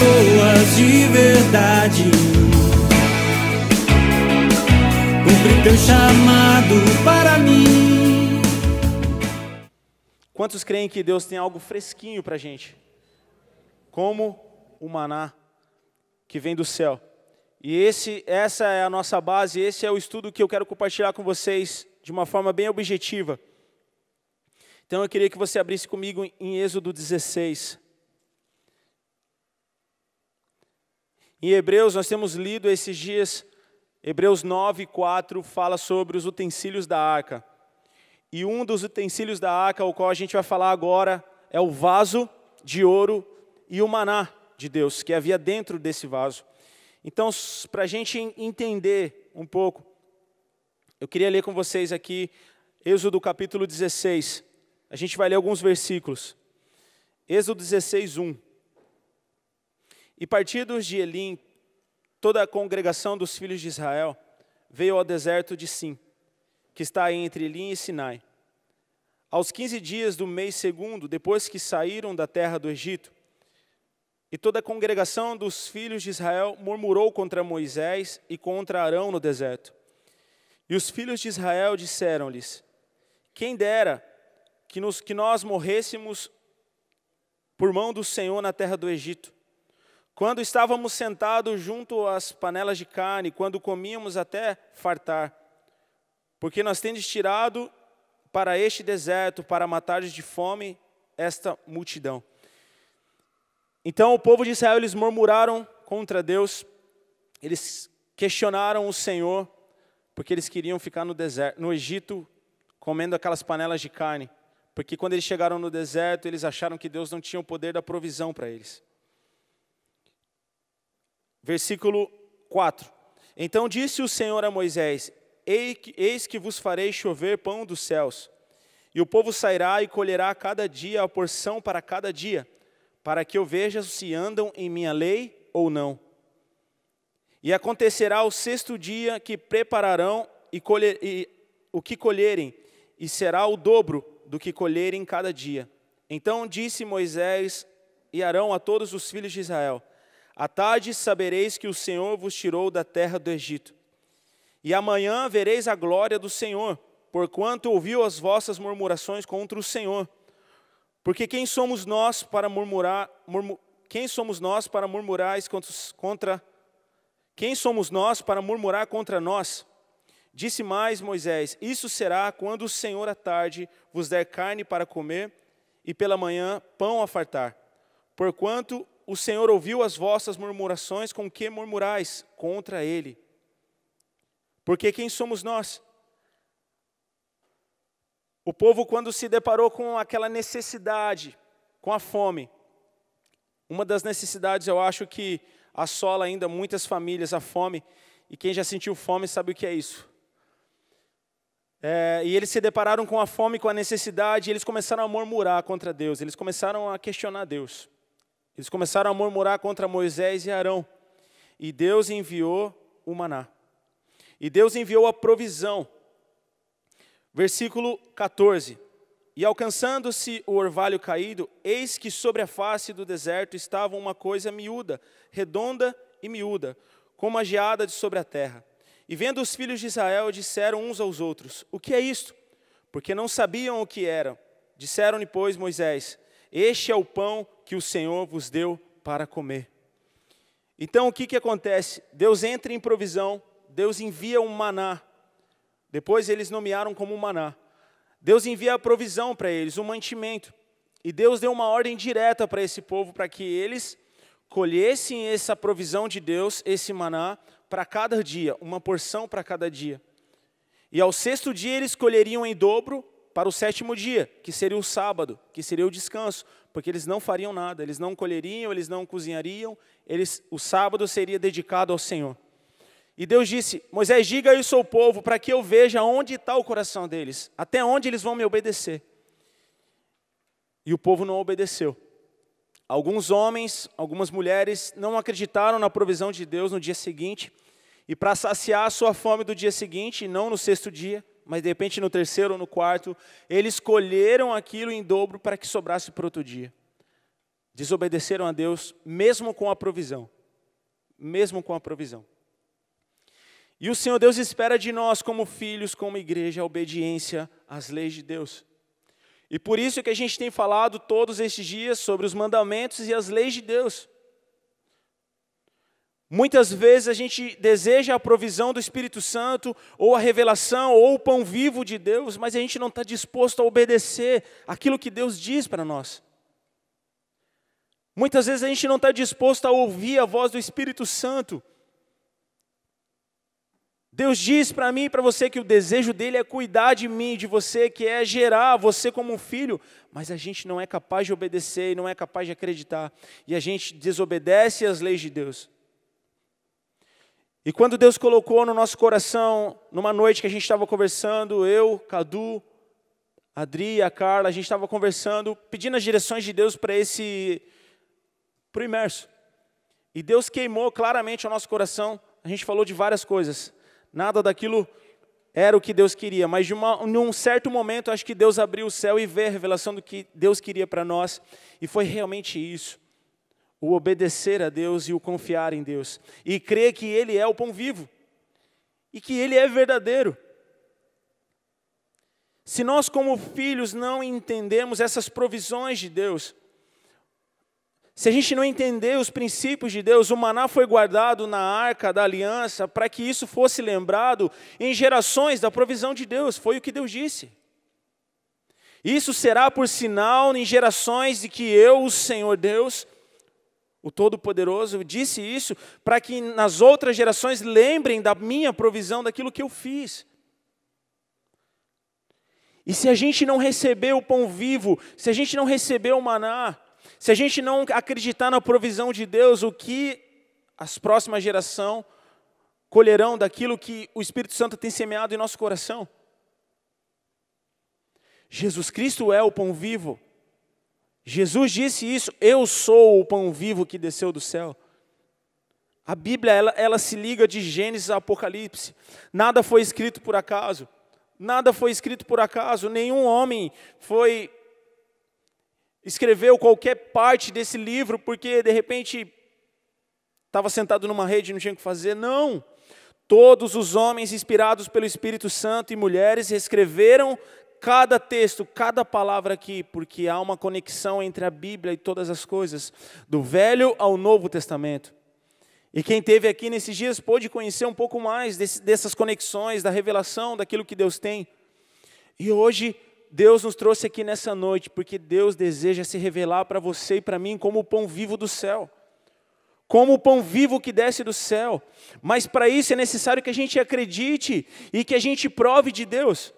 pessoas de verdade. Cumpre teu chamado para mim. Quantos creem que Deus tem algo fresquinho para gente? Como o maná que vem do céu. E esse, essa é a nossa base, esse é o estudo que eu quero compartilhar com vocês de uma forma bem objetiva. Então eu queria que você abrisse comigo em Êxodo 16. Em Hebreus, nós temos lido esses dias, Hebreus 9, 4 fala sobre os utensílios da arca. E um dos utensílios da arca, o qual a gente vai falar agora, é o vaso de ouro e o maná de Deus, que havia dentro desse vaso. Então, para a gente entender um pouco, eu queria ler com vocês aqui Êxodo capítulo 16. A gente vai ler alguns versículos. Êxodo 16, 1. E partidos de Elim, toda a congregação dos filhos de Israel veio ao deserto de Sim, que está entre Elim e Sinai. Aos quinze dias do mês segundo, depois que saíram da terra do Egito, e toda a congregação dos filhos de Israel murmurou contra Moisés e contra Arão no deserto. E os filhos de Israel disseram-lhes: Quem dera que, nos, que nós morrêssemos por mão do Senhor na terra do Egito, quando estávamos sentados junto às panelas de carne, quando comíamos até fartar, porque nós tendes tirado para este deserto, para matar de fome esta multidão. Então o povo de Israel, eles murmuraram contra Deus, eles questionaram o Senhor, porque eles queriam ficar no deserto, no Egito, comendo aquelas panelas de carne, porque quando eles chegaram no deserto, eles acharam que Deus não tinha o poder da provisão para eles. Versículo 4. Então disse o Senhor a Moisés: Eis que vos farei chover pão dos céus, e o povo sairá e colherá cada dia a porção para cada dia, para que eu veja se andam em minha lei ou não. E acontecerá o sexto dia que prepararão e, colher, e o que colherem, e será o dobro do que colherem cada dia. Então disse Moisés e Arão a todos os filhos de Israel: à tarde sabereis que o Senhor vos tirou da terra do Egito. E amanhã vereis a glória do Senhor, porquanto ouviu as vossas murmurações contra o Senhor. Porque quem somos nós para murmurar, quem somos nós para murmurar contra, contra quem somos nós para murmurar contra nós? Disse mais Moisés: Isso será quando o Senhor à tarde vos der carne para comer e pela manhã pão a fartar. Porquanto o Senhor ouviu as vossas murmurações com que murmurais contra ele. Porque quem somos nós? O povo, quando se deparou com aquela necessidade, com a fome, uma das necessidades eu acho que assola ainda muitas famílias, a fome, e quem já sentiu fome sabe o que é isso. É, e eles se depararam com a fome, com a necessidade, e eles começaram a murmurar contra Deus, eles começaram a questionar Deus. Eles começaram a murmurar contra Moisés e Arão. E Deus enviou o maná. E Deus enviou a provisão. Versículo 14. E alcançando-se o orvalho caído, eis que sobre a face do deserto estava uma coisa miúda, redonda e miúda, como a geada de sobre a terra. E vendo os filhos de Israel, disseram uns aos outros: O que é isto? Porque não sabiam o que era. Disseram-lhe, pois, Moisés: Este é o pão que o Senhor vos deu para comer. Então o que, que acontece? Deus entra em provisão, Deus envia um maná. Depois eles nomearam como maná. Deus envia a provisão para eles, o um mantimento. E Deus deu uma ordem direta para esse povo para que eles colhessem essa provisão de Deus, esse maná, para cada dia, uma porção para cada dia. E ao sexto dia eles colheriam em dobro para o sétimo dia, que seria o sábado, que seria o descanso, porque eles não fariam nada, eles não colheriam, eles não cozinhariam, eles, o sábado seria dedicado ao Senhor. E Deus disse: Moisés, diga isso ao povo, para que eu veja onde está o coração deles, até onde eles vão me obedecer. E o povo não obedeceu. Alguns homens, algumas mulheres não acreditaram na provisão de Deus no dia seguinte, e para saciar a sua fome do dia seguinte, não no sexto dia, mas de repente no terceiro ou no quarto, eles colheram aquilo em dobro para que sobrasse para outro dia. Desobedeceram a Deus, mesmo com a provisão. Mesmo com a provisão. E o Senhor Deus espera de nós, como filhos, como igreja, a obediência às leis de Deus. E por isso que a gente tem falado todos estes dias sobre os mandamentos e as leis de Deus. Muitas vezes a gente deseja a provisão do Espírito Santo, ou a revelação, ou o pão vivo de Deus, mas a gente não está disposto a obedecer aquilo que Deus diz para nós. Muitas vezes a gente não está disposto a ouvir a voz do Espírito Santo. Deus diz para mim e para você que o desejo dele é cuidar de mim, de você, que é gerar você como um filho, mas a gente não é capaz de obedecer e não é capaz de acreditar, e a gente desobedece às leis de Deus. E quando Deus colocou no nosso coração, numa noite que a gente estava conversando, eu, Cadu, Adri, a Carla, a gente estava conversando, pedindo as direções de Deus para esse para o imerso. E Deus queimou claramente o nosso coração. A gente falou de várias coisas. Nada daquilo era o que Deus queria, mas de uma, num certo momento acho que Deus abriu o céu e vê a revelação do que Deus queria para nós, e foi realmente isso o obedecer a Deus e o confiar em Deus, e crer que Ele é o pão vivo e que Ele é verdadeiro. Se nós, como filhos, não entendemos essas provisões de Deus, se a gente não entender os princípios de Deus, o maná foi guardado na arca da aliança para que isso fosse lembrado em gerações da provisão de Deus, foi o que Deus disse. Isso será por sinal em gerações de que eu, o Senhor Deus, o Todo-Poderoso disse isso para que nas outras gerações lembrem da minha provisão, daquilo que eu fiz. E se a gente não receber o pão vivo, se a gente não receber o maná, se a gente não acreditar na provisão de Deus, o que as próximas gerações colherão daquilo que o Espírito Santo tem semeado em nosso coração? Jesus Cristo é o pão vivo. Jesus disse isso, eu sou o pão vivo que desceu do céu. A Bíblia, ela, ela se liga de Gênesis a Apocalipse. Nada foi escrito por acaso. Nada foi escrito por acaso. Nenhum homem foi escreveu qualquer parte desse livro porque de repente estava sentado numa rede e não tinha o que fazer. Não. Todos os homens inspirados pelo Espírito Santo e mulheres escreveram cada texto, cada palavra aqui, porque há uma conexão entre a Bíblia e todas as coisas, do Velho ao Novo Testamento. E quem teve aqui nesses dias pôde conhecer um pouco mais desse, dessas conexões, da revelação, daquilo que Deus tem. E hoje Deus nos trouxe aqui nessa noite, porque Deus deseja se revelar para você e para mim como o pão vivo do céu. Como o pão vivo que desce do céu. Mas para isso é necessário que a gente acredite e que a gente prove de Deus.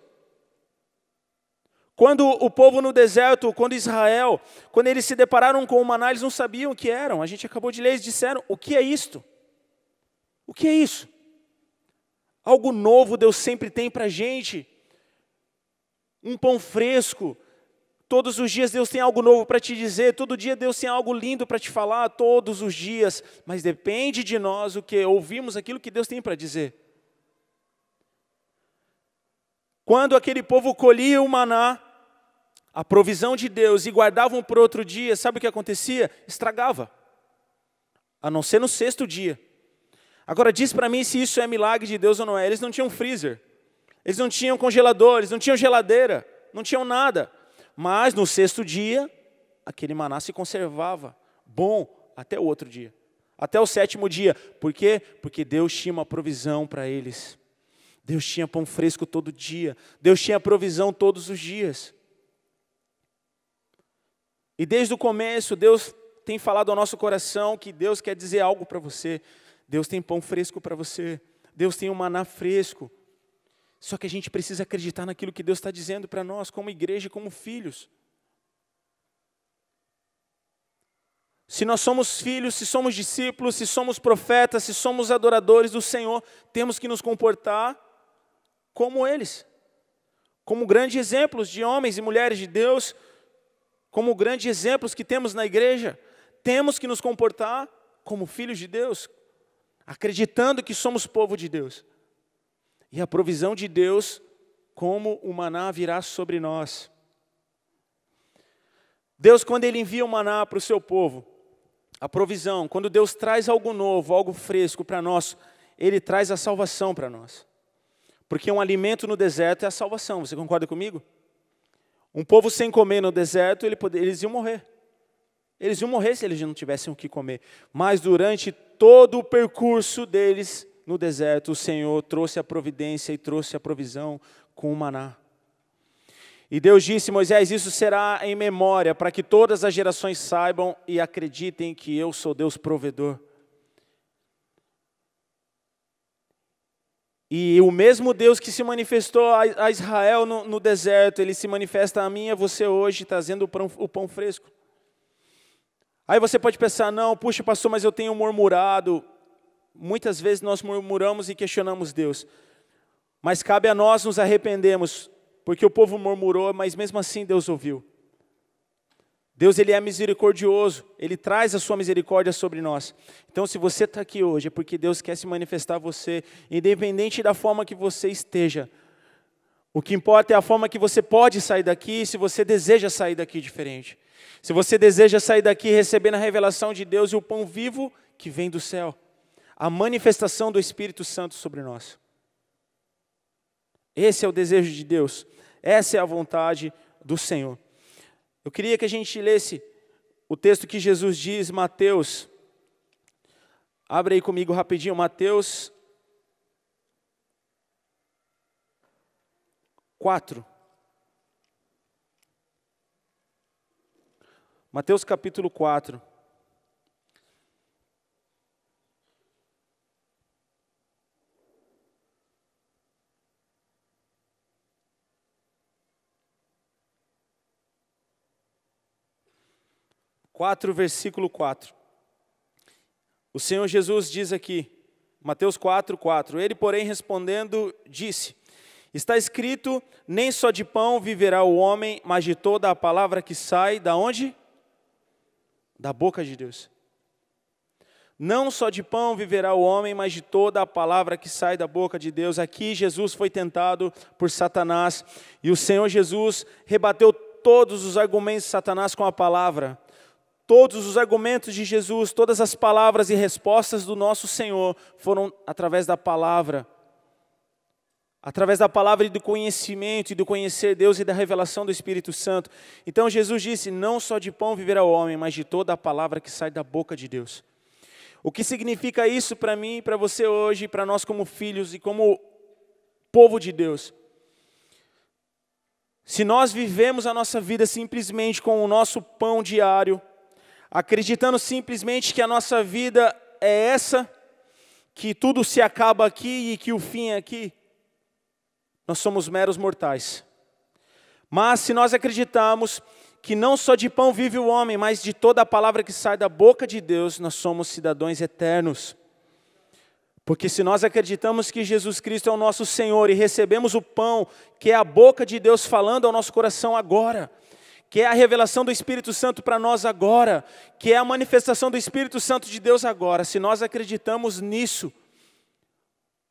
Quando o povo no deserto, quando Israel, quando eles se depararam com o maná, eles não sabiam o que eram. A gente acabou de ler, eles disseram: "O que é isto? O que é isso?" Algo novo Deus sempre tem para a gente. Um pão fresco. Todos os dias Deus tem algo novo para te dizer, todo dia Deus tem algo lindo para te falar, todos os dias, mas depende de nós o que ouvimos aquilo que Deus tem para dizer. Quando aquele povo colhia o maná, a provisão de Deus e guardavam para outro dia, sabe o que acontecia? Estragava. A não ser no sexto dia. Agora diz para mim se isso é milagre de Deus ou não é. Eles não tinham freezer. Eles não tinham congeladores, não tinham geladeira, não tinham nada. Mas no sexto dia, aquele maná se conservava bom até o outro dia, até o sétimo dia. Por quê? Porque Deus tinha uma provisão para eles. Deus tinha pão fresco todo dia. Deus tinha provisão todos os dias. E desde o começo, Deus tem falado ao nosso coração que Deus quer dizer algo para você. Deus tem pão fresco para você. Deus tem um maná fresco. Só que a gente precisa acreditar naquilo que Deus está dizendo para nós, como igreja e como filhos. Se nós somos filhos, se somos discípulos, se somos profetas, se somos adoradores do Senhor, temos que nos comportar como eles, como grandes exemplos de homens e mulheres de Deus, como grandes exemplos que temos na igreja, temos que nos comportar como filhos de Deus, acreditando que somos povo de Deus. E a provisão de Deus, como o maná virá sobre nós. Deus, quando Ele envia o maná para o seu povo, a provisão, quando Deus traz algo novo, algo fresco para nós, Ele traz a salvação para nós. Porque um alimento no deserto é a salvação, você concorda comigo? Um povo sem comer no deserto, eles iam morrer. Eles iam morrer se eles não tivessem o que comer. Mas durante todo o percurso deles no deserto, o Senhor trouxe a providência e trouxe a provisão com o maná. E Deus disse, Moisés, isso será em memória, para que todas as gerações saibam e acreditem que eu sou Deus provedor. E o mesmo Deus que se manifestou a Israel no, no deserto, ele se manifesta a mim e a você hoje, trazendo o pão, o pão fresco. Aí você pode pensar, não, puxa, pastor, mas eu tenho murmurado. Muitas vezes nós murmuramos e questionamos Deus. Mas cabe a nós nos arrependermos, porque o povo murmurou, mas mesmo assim Deus ouviu. Deus ele é misericordioso, ele traz a sua misericórdia sobre nós. Então, se você está aqui hoje, é porque Deus quer se manifestar a você, independente da forma que você esteja. O que importa é a forma que você pode sair daqui, se você deseja sair daqui diferente. Se você deseja sair daqui recebendo a revelação de Deus e o pão vivo que vem do céu, a manifestação do Espírito Santo sobre nós. Esse é o desejo de Deus, essa é a vontade do Senhor. Eu queria que a gente lesse o texto que Jesus diz, Mateus. Abre aí comigo rapidinho, Mateus 4. Mateus capítulo 4. 4, versículo 4. O Senhor Jesus diz aqui, Mateus 4, 4: Ele, porém, respondendo, disse: Está escrito: Nem só de pão viverá o homem, mas de toda a palavra que sai da onde? Da boca de Deus. Não só de pão viverá o homem, mas de toda a palavra que sai da boca de Deus. Aqui Jesus foi tentado por Satanás e o Senhor Jesus rebateu todos os argumentos de Satanás com a palavra. Todos os argumentos de Jesus, todas as palavras e respostas do nosso Senhor foram através da palavra. Através da palavra e do conhecimento, e do conhecer Deus e da revelação do Espírito Santo. Então Jesus disse: Não só de pão viverá o homem, mas de toda a palavra que sai da boca de Deus. O que significa isso para mim, para você hoje, para nós como filhos e como povo de Deus? Se nós vivemos a nossa vida simplesmente com o nosso pão diário, acreditando simplesmente que a nossa vida é essa, que tudo se acaba aqui e que o fim é aqui, nós somos meros mortais. Mas se nós acreditamos que não só de pão vive o homem, mas de toda a palavra que sai da boca de Deus, nós somos cidadãos eternos. Porque se nós acreditamos que Jesus Cristo é o nosso Senhor e recebemos o pão, que é a boca de Deus falando ao nosso coração agora, que é a revelação do Espírito Santo para nós agora, que é a manifestação do Espírito Santo de Deus agora. Se nós acreditamos nisso,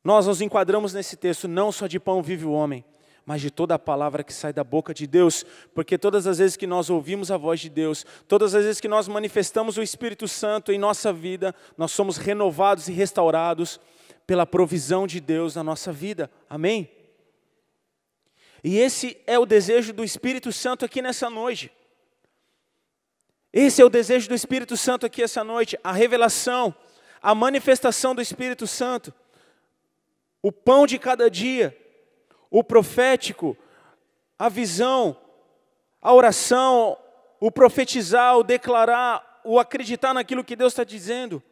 nós nos enquadramos nesse texto, não só de pão vive o homem, mas de toda a palavra que sai da boca de Deus, porque todas as vezes que nós ouvimos a voz de Deus, todas as vezes que nós manifestamos o Espírito Santo em nossa vida, nós somos renovados e restaurados pela provisão de Deus na nossa vida. Amém? E esse é o desejo do Espírito Santo aqui nessa noite. Esse é o desejo do Espírito Santo aqui essa noite, a revelação, a manifestação do Espírito Santo, o pão de cada dia, o profético, a visão, a oração, o profetizar, o declarar, o acreditar naquilo que Deus está dizendo.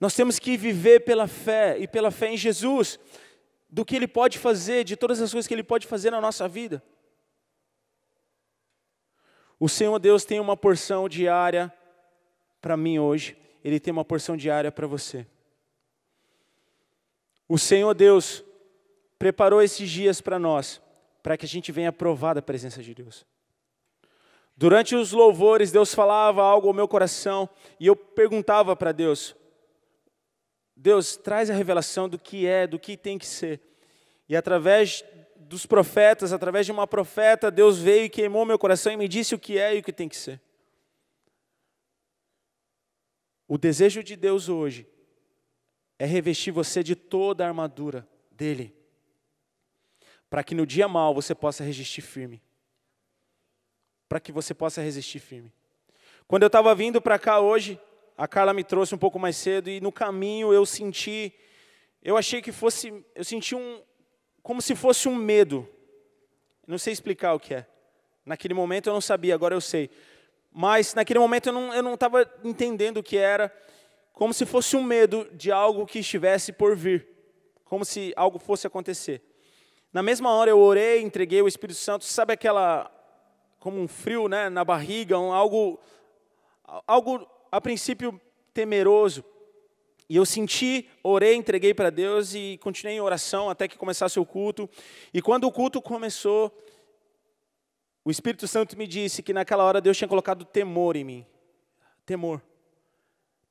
Nós temos que viver pela fé e pela fé em Jesus do que Ele pode fazer, de todas as coisas que Ele pode fazer na nossa vida. O Senhor Deus tem uma porção diária para mim hoje, Ele tem uma porção diária para você. O Senhor Deus preparou esses dias para nós, para que a gente venha provar da presença de Deus. Durante os louvores, Deus falava algo ao meu coração e eu perguntava para Deus: Deus traz a revelação do que é, do que tem que ser. E através dos profetas, através de uma profeta, Deus veio e queimou meu coração e me disse o que é e o que tem que ser. O desejo de Deus hoje é revestir você de toda a armadura dele, para que no dia mal você possa resistir firme. Para que você possa resistir firme. Quando eu estava vindo para cá hoje, a Carla me trouxe um pouco mais cedo e no caminho eu senti, eu achei que fosse, eu senti um, como se fosse um medo. Não sei explicar o que é. Naquele momento eu não sabia, agora eu sei. Mas naquele momento eu não estava entendendo o que era, como se fosse um medo de algo que estivesse por vir, como se algo fosse acontecer. Na mesma hora eu orei, entreguei o Espírito Santo, sabe aquela como um frio, né, na barriga, um, algo algo a princípio temeroso. E eu senti, orei, entreguei para Deus e continuei em oração até que começasse o culto. E quando o culto começou, o Espírito Santo me disse que naquela hora Deus tinha colocado temor em mim. Temor.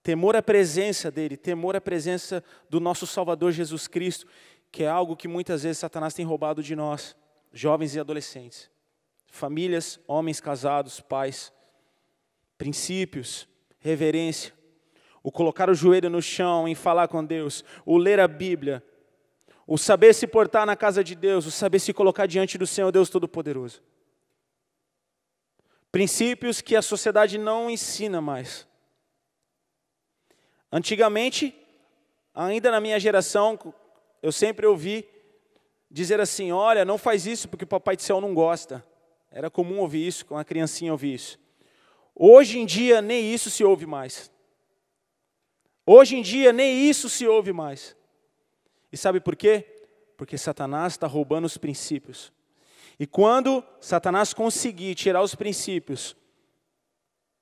Temor à presença dele, temor à presença do nosso Salvador Jesus Cristo, que é algo que muitas vezes Satanás tem roubado de nós, jovens e adolescentes, famílias, homens casados, pais, princípios, reverência, o colocar o joelho no chão em falar com Deus, o ler a Bíblia, o saber se portar na casa de Deus, o saber se colocar diante do Senhor Deus Todo-Poderoso. Princípios que a sociedade não ensina mais. Antigamente, ainda na minha geração, eu sempre ouvi dizer assim: olha, não faz isso porque o papai do céu não gosta. Era comum ouvir isso, com a criancinha ouvir isso. Hoje em dia nem isso se ouve mais. Hoje em dia nem isso se ouve mais. E sabe por quê? Porque Satanás está roubando os princípios. E quando Satanás conseguir tirar os princípios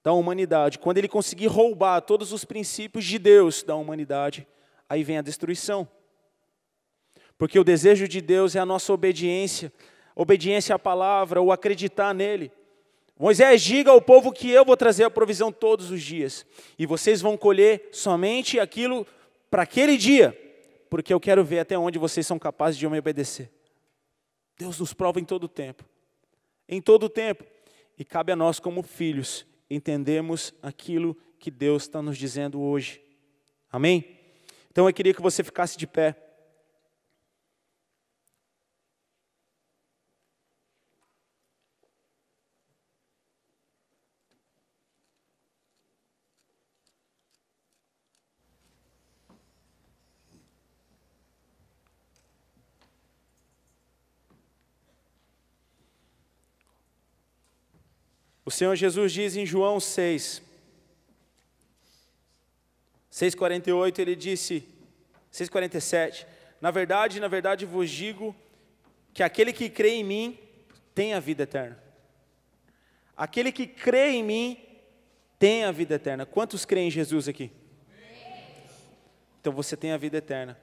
da humanidade, quando ele conseguir roubar todos os princípios de Deus da humanidade, aí vem a destruição. Porque o desejo de Deus é a nossa obediência, obediência à palavra, o acreditar nele. Moisés, diga ao povo que eu vou trazer a provisão todos os dias, e vocês vão colher somente aquilo para aquele dia, porque eu quero ver até onde vocês são capazes de me obedecer. Deus nos prova em todo o tempo, em todo o tempo, e cabe a nós, como filhos, entendermos aquilo que Deus está nos dizendo hoje. Amém? Então eu queria que você ficasse de pé. O Senhor Jesus diz em João 6, 6,48, ele disse, 6,47, na verdade, na verdade vos digo que aquele que crê em mim tem a vida eterna. Aquele que crê em mim tem a vida eterna. Quantos creem em Jesus aqui? Então você tem a vida eterna.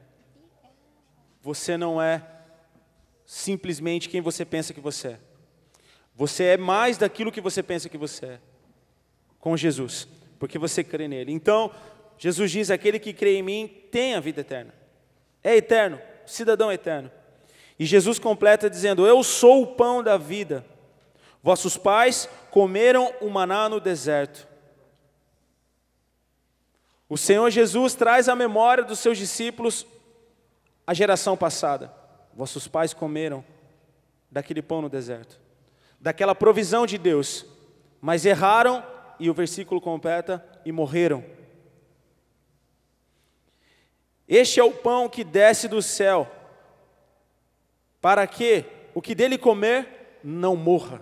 Você não é simplesmente quem você pensa que você é. Você é mais daquilo que você pensa que você é. Com Jesus, porque você crê nele. Então, Jesus diz: aquele que crê em mim tem a vida eterna. É eterno, cidadão eterno. E Jesus completa dizendo: Eu sou o pão da vida. Vossos pais comeram o maná no deserto. O Senhor Jesus traz à memória dos seus discípulos a geração passada. Vossos pais comeram daquele pão no deserto daquela provisão de Deus, mas erraram, e o versículo completa, e morreram. Este é o pão que desce do céu, para que o que dele comer não morra.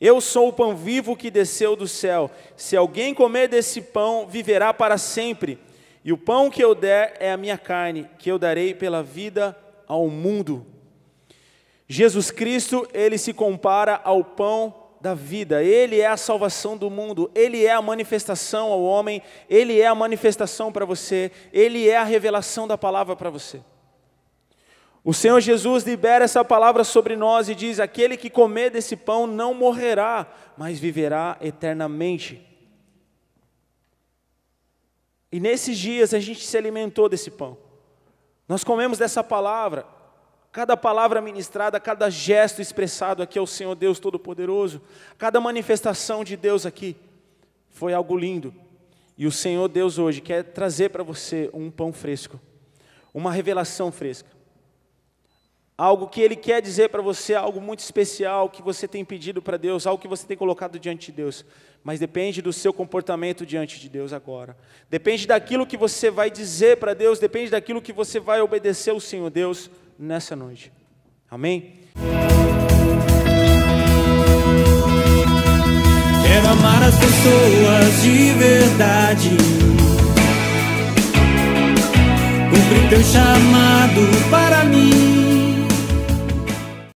Eu sou o pão vivo que desceu do céu. Se alguém comer desse pão, viverá para sempre. E o pão que eu der é a minha carne, que eu darei pela vida ao mundo. Jesus Cristo, ele se compara ao pão da vida, ele é a salvação do mundo, ele é a manifestação ao homem, ele é a manifestação para você, ele é a revelação da palavra para você. O Senhor Jesus libera essa palavra sobre nós e diz: Aquele que comer desse pão não morrerá, mas viverá eternamente. E nesses dias a gente se alimentou desse pão, nós comemos dessa palavra, cada palavra ministrada, cada gesto expressado aqui ao Senhor Deus Todo-Poderoso, cada manifestação de Deus aqui, foi algo lindo. E o Senhor Deus hoje quer trazer para você um pão fresco, uma revelação fresca. Algo que Ele quer dizer para você, algo muito especial que você tem pedido para Deus, algo que você tem colocado diante de Deus. Mas depende do seu comportamento diante de Deus agora. Depende daquilo que você vai dizer para Deus, depende daquilo que você vai obedecer ao Senhor Deus nessa noite. Amém? Quero amar as pessoas de verdade. Cumprir teu chamado para mim.